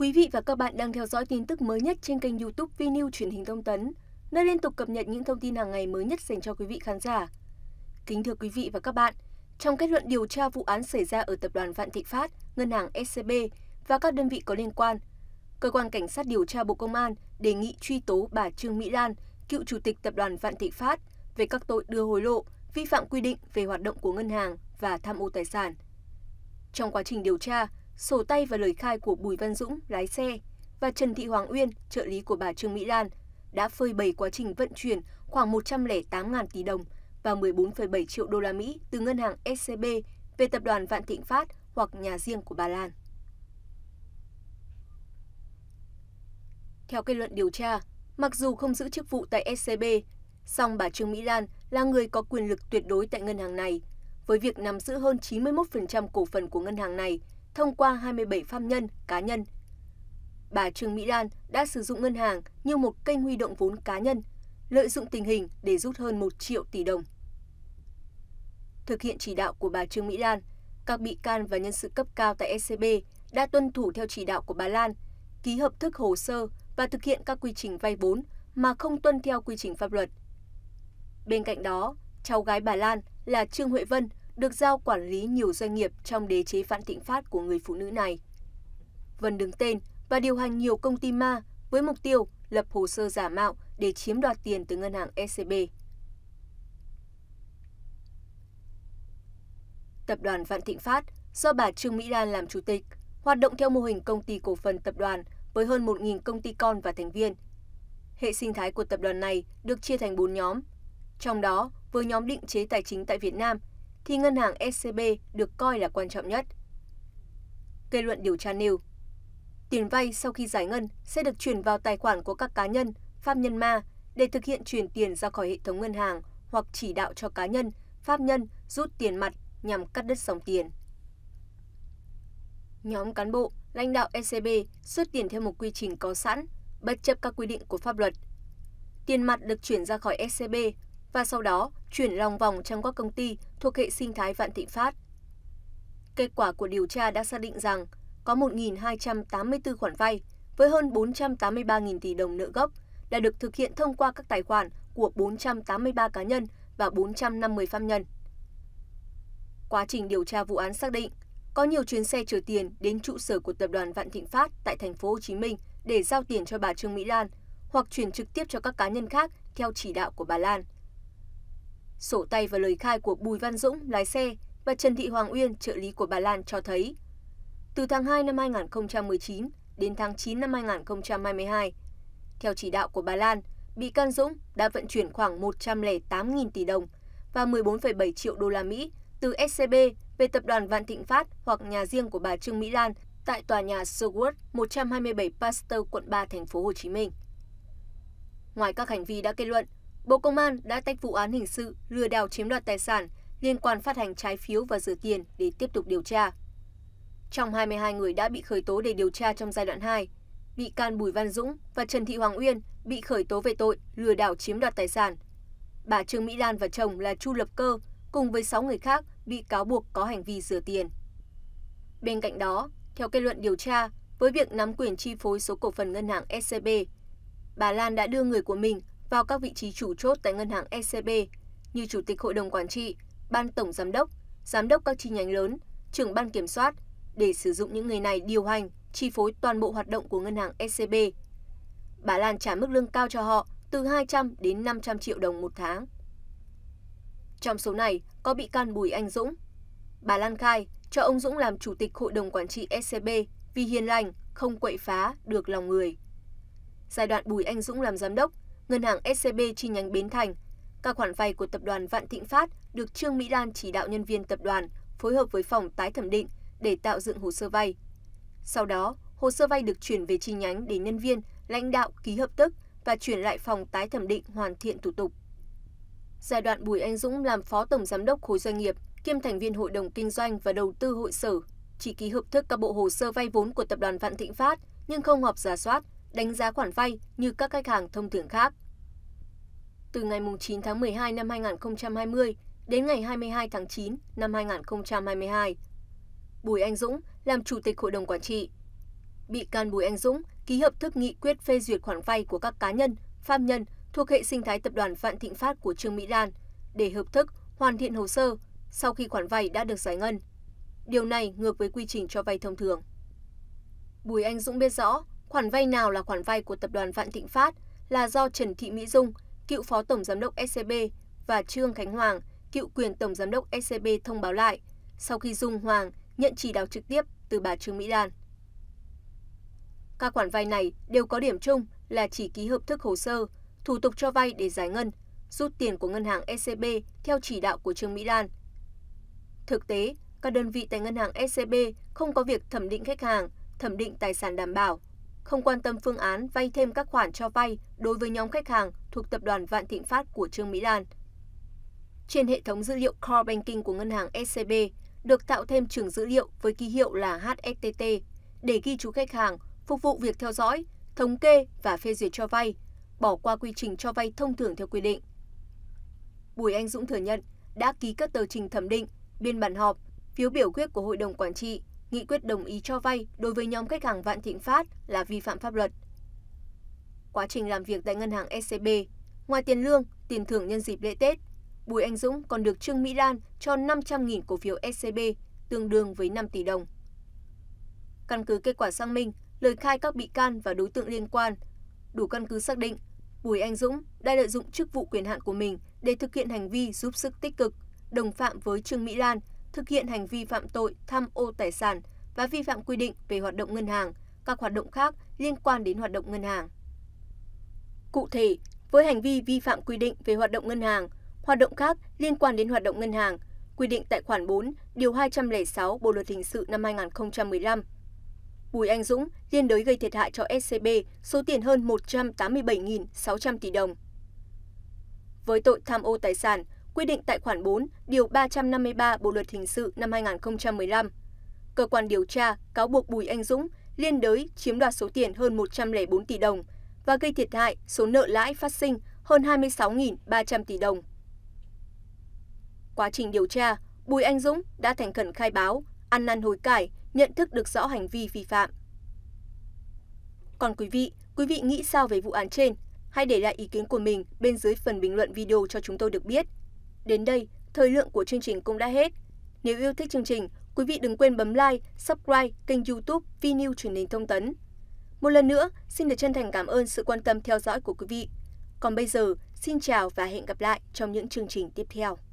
Quý vị và các bạn đang theo dõi tin tức mới nhất trên kênh YouTube Vnew truyền hình thông tấn, nơi liên tục cập nhật những thông tin hàng ngày mới nhất dành cho quý vị khán giả. Kính thưa quý vị và các bạn, trong kết luận điều tra vụ án xảy ra ở tập đoàn Vạn Thịnh Phát, ngân hàng SCB và các đơn vị có liên quan, cơ quan cảnh sát điều tra Bộ Công an đề nghị truy tố bà Trương Mỹ Lan, cựu chủ tịch tập đoàn Vạn Thịnh Phát về các tội đưa hối lộ, vi phạm quy định về hoạt động của ngân hàng và tham ô tài sản. Trong quá trình điều tra, sổ tay và lời khai của Bùi Văn Dũng lái xe và Trần Thị Hoàng Uyên trợ lý của bà Trương Mỹ Lan đã phơi bày quá trình vận chuyển khoảng 108.000 tỷ đồng và 14,7 triệu đô la Mỹ từ ngân hàng SCB về tập đoàn Vạn Thịnh Phát hoặc nhà riêng của bà Lan. Theo kết luận điều tra, mặc dù không giữ chức vụ tại SCB, song bà Trương Mỹ Lan là người có quyền lực tuyệt đối tại ngân hàng này, với việc nắm giữ hơn 91% cổ phần của ngân hàng này – thông qua 27 pháp nhân, cá nhân. Bà Trương Mỹ Lan đã sử dụng ngân hàng như một kênh huy động vốn cá nhân, lợi dụng tình hình để rút hơn 1 triệu tỷ đồng. Thực hiện chỉ đạo của bà Trương Mỹ Lan, các bị can và nhân sự cấp cao tại SCB đã tuân thủ theo chỉ đạo của bà Lan, ký hợp thức hồ sơ và thực hiện các quy trình vay vốn mà không tuân theo quy trình pháp luật. Bên cạnh đó, cháu gái bà Lan là Trương Huệ Vân được giao quản lý nhiều doanh nghiệp trong đế chế vạn thịnh phát của người phụ nữ này. Vân đứng tên và điều hành nhiều công ty ma với mục tiêu lập hồ sơ giả mạo để chiếm đoạt tiền từ ngân hàng SCB. E tập đoàn Vạn Thịnh Phát do bà Trương Mỹ Lan làm chủ tịch, hoạt động theo mô hình công ty cổ phần tập đoàn với hơn 1.000 công ty con và thành viên. Hệ sinh thái của tập đoàn này được chia thành 4 nhóm, trong đó với nhóm định chế tài chính tại Việt Nam – thì ngân hàng scb được coi là quan trọng nhất. Kết luận điều tra nêu, tiền vay sau khi giải ngân sẽ được chuyển vào tài khoản của các cá nhân, pháp nhân ma để thực hiện chuyển tiền ra khỏi hệ thống ngân hàng hoặc chỉ đạo cho cá nhân, pháp nhân rút tiền mặt nhằm cắt đứt dòng tiền. Nhóm cán bộ, lãnh đạo SCB xuất tiền theo một quy trình có sẵn, bất chấp các quy định của pháp luật. Tiền mặt được chuyển ra khỏi SCB và sau đó chuyển lòng vòng trong các công ty thuộc hệ sinh thái Vạn Thịnh Phát. Kết quả của điều tra đã xác định rằng có 1.284 khoản vay với hơn 483.000 tỷ đồng nợ gốc đã được thực hiện thông qua các tài khoản của 483 cá nhân và 450 pháp nhân. Quá trình điều tra vụ án xác định có nhiều chuyến xe chở tiền đến trụ sở của tập đoàn Vạn Thịnh Phát tại thành phố Hồ Chí Minh để giao tiền cho bà Trương Mỹ Lan hoặc chuyển trực tiếp cho các cá nhân khác theo chỉ đạo của bà Lan sổ tay và lời khai của bùi văn dũng lái xe và trần thị hoàng uyên trợ lý của bà lan cho thấy từ tháng hai năm 2019 đến tháng chín năm 2022, theo chỉ đạo của bà lan bị can dũng đã vận chuyển khoảng một trăm linh tám tỷ đồng và 14,7 triệu đô la Mỹ từ SCB về tập đoàn Vạn Thịnh Phát hoặc nhà riêng của bà Trương Mỹ Lan tại tòa nhà Sherwood 127 Pasteur quận 3 thành phố Hồ Chí Minh. Ngoài các hành vi đã kết luận, Bộ Công an đã tách vụ án hình sự lừa đảo chiếm đoạt tài sản liên quan phát hành trái phiếu và rửa tiền để tiếp tục điều tra. Trong 22 người đã bị khởi tố để điều tra trong giai đoạn 2, bị can Bùi Văn Dũng và Trần Thị Hoàng Uyên bị khởi tố về tội lừa đảo chiếm đoạt tài sản. Bà Trương Mỹ Lan và chồng là Chu Lập Cơ cùng với 6 người khác bị cáo buộc có hành vi rửa tiền. Bên cạnh đó, theo kết luận điều tra, với việc nắm quyền chi phối số cổ phần ngân hàng SCB, bà Lan đã đưa người của mình vào các vị trí chủ chốt tại ngân hàng ECB như chủ tịch hội đồng quản trị ban tổng giám đốc giám đốc các chi nhánh lớn trưởng ban kiểm soát để sử dụng những người này điều hành chi phối toàn bộ hoạt động của ngân hàng ECB. bà lan trả mức lương cao cho họ từ 200 đến 500 triệu đồng một tháng. Trong số này có bị can Bùi Anh Dũng. Bà Lan khai cho ông Dũng làm chủ tịch hội đồng quản trị ECB vì hiền lành, không quậy phá, được lòng người. Giai đoạn Bùi Anh Dũng làm giám đốc, ngân hàng scb chi nhánh bến thành các khoản vay của tập đoàn vạn thịnh Phát được trương mỹ lan chỉ đạo nhân viên tập đoàn phối hợp với phòng tái thẩm định để tạo dựng hồ sơ vay sau đó hồ sơ vay được chuyển về chi nhánh để nhân viên lãnh đạo ký hợp thức và chuyển lại phòng tái thẩm định hoàn thiện thủ tục giai đoạn bùi anh dũng làm phó tổng giám đốc khối doanh nghiệp kiêm thành viên hội đồng kinh doanh và đầu tư hội sở chỉ ký hợp thức các bộ hồ sơ vay vốn của tập đoàn Vạn Thịnh Phát nhưng không họp giả soát, đánh giá khoản vay như các khách hàng thông thường khác từ ngày 9 tháng 12 năm 2020 đến ngày 22 tháng 9 năm 2022. Bùi Anh Dũng làm chủ tịch hội đồng quản trị. Bị can Bùi Anh Dũng ký hợp thức nghị quyết phê duyệt khoản vay của các cá nhân, pháp nhân thuộc hệ sinh thái tập đoàn Vạn Thịnh Phát của Trương Mỹ Lan để hợp thức hoàn thiện hồ sơ sau khi khoản vay đã được giải ngân. Điều này ngược với quy trình cho vay thông thường. Bùi Anh Dũng biết rõ khoản vay nào là khoản vay của tập đoàn Vạn Thịnh Phát là do Trần Thị Mỹ Dung cựu phó tổng giám đốc scb và trương khánh hoàng cựu quyền tổng giám đốc scb thông báo lại sau khi dung hoàng nhận chỉ đạo trực tiếp từ bà trương mỹ lan các khoản vay này đều có điểm chung là chỉ ký hợp thức hồ sơ thủ tục cho vay để giải ngân rút tiền của ngân hàng scb theo chỉ đạo của trương mỹ lan thực tế các đơn vị tại ngân hàng scb không có việc thẩm định khách hàng thẩm định tài sản đảm bảo không quan tâm phương án vay thêm các khoản cho vay đối với nhóm khách hàng thuộc tập đoàn Vạn Thịnh Phát của Trương Mỹ Lan. Trên hệ thống dữ liệu Core Banking của ngân hàng SCB được tạo thêm trường dữ liệu với ký hiệu là HSTT để ghi chú khách hàng, phục vụ việc theo dõi, thống kê và phê duyệt cho vay, bỏ qua quy trình cho vay thông thường theo quy định. Bùi Anh Dũng thừa nhận đã ký các tờ trình thẩm định, biên bản họp, phiếu biểu quyết của hội đồng quản trị nghị quyết đồng ý cho vay đối với nhóm khách hàng vạn thịnh Phát là vi phạm pháp luật. Quá trình làm việc tại ngân hàng scb, e ngoài tiền lương, tiền thưởng nhân dịp lễ Tết, Bùi Anh Dũng còn được Trương Mỹ Lan cho 500.000 cổ phiếu scb, e tương đương với 5 tỷ đồng. Căn cứ kết quả xác minh, lời khai các bị can và đối tượng liên quan, đủ căn cứ xác định Bùi Anh Dũng đã lợi dụng chức vụ quyền hạn của mình để thực hiện hành vi giúp sức tích cực, đồng phạm với Trương Mỹ Lan thực hiện hành vi phạm tội tham ô tài sản và vi phạm quy định về hoạt động ngân hàng, các hoạt động khác liên quan đến hoạt động ngân hàng. Cụ thể, với hành vi vi phạm quy định về hoạt động ngân hàng, hoạt động khác liên quan đến hoạt động ngân hàng, quy định tại khoản 4, điều 206 Bộ luật hình sự năm 2015. Bùi Anh Dũng liên đối gây thiệt hại cho SCB số tiền hơn 187.600 tỷ đồng. Với tội tham ô tài sản, quy định tại khoản bốn điều ba trăm năm mươi ba bộ luật hình sự năm hai nghìn một mươi năm cơ quan điều tra cáo buộc bùi anh dũng liên đới chiếm đoạt số tiền hơn một trăm linh bốn tỷ đồng và gây thiệt hại số nợ lãi phát sinh hơn hai mươi sáu ba trăm tỷ đồng quá trình điều tra bùi anh dũng đã thành khẩn khai báo ăn năn hối cải nhận thức được rõ hành vi vi phạm còn quý vị quý vị nghĩ sao về vụ án trên hãy để lại ý kiến của mình bên dưới phần bình luận video cho chúng tôi được biết Đến đây, thời lượng của chương trình cũng đã hết. Nếu yêu thích chương trình, quý vị đừng quên bấm like, subscribe kênh youtube Vnew truyền hình thông tấn. Một lần nữa, xin được chân thành cảm ơn sự quan tâm theo dõi của quý vị. Còn bây giờ, xin chào và hẹn gặp lại trong những chương trình tiếp theo.